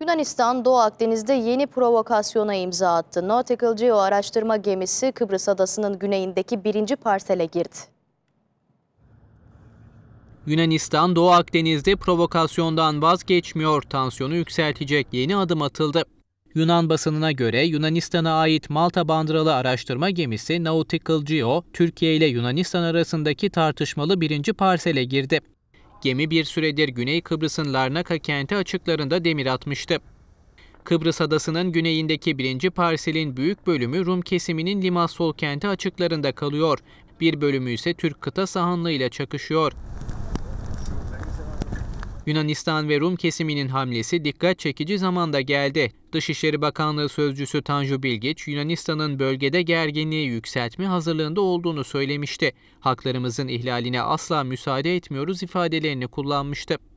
Yunanistan Doğu Akdeniz'de yeni provokasyona imza attı. Nautical Geo araştırma gemisi Kıbrıs adasının güneyindeki birinci parsele girdi. Yunanistan Doğu Akdeniz'de provokasyondan vazgeçmiyor, tansiyonu yükseltecek yeni adım atıldı. Yunan basınına göre Yunanistan'a ait Malta bandıralı araştırma gemisi Nautical Geo, Türkiye ile Yunanistan arasındaki tartışmalı birinci parsele girdi. Gemi bir süredir Güney Kıbrıs'ın Larnaka kenti açıklarında demir atmıştı. Kıbrıs adasının güneyindeki birinci parselin büyük bölümü Rum kesiminin Limassol kenti açıklarında kalıyor. Bir bölümü ise Türk kıta sahanlığı ile çakışıyor. Yunanistan ve Rum kesiminin hamlesi dikkat çekici zamanda geldi. Dışişleri Bakanlığı Sözcüsü Tanju Bilgiç, Yunanistan'ın bölgede gerginliği yükseltme hazırlığında olduğunu söylemişti. Haklarımızın ihlaline asla müsaade etmiyoruz ifadelerini kullanmıştı.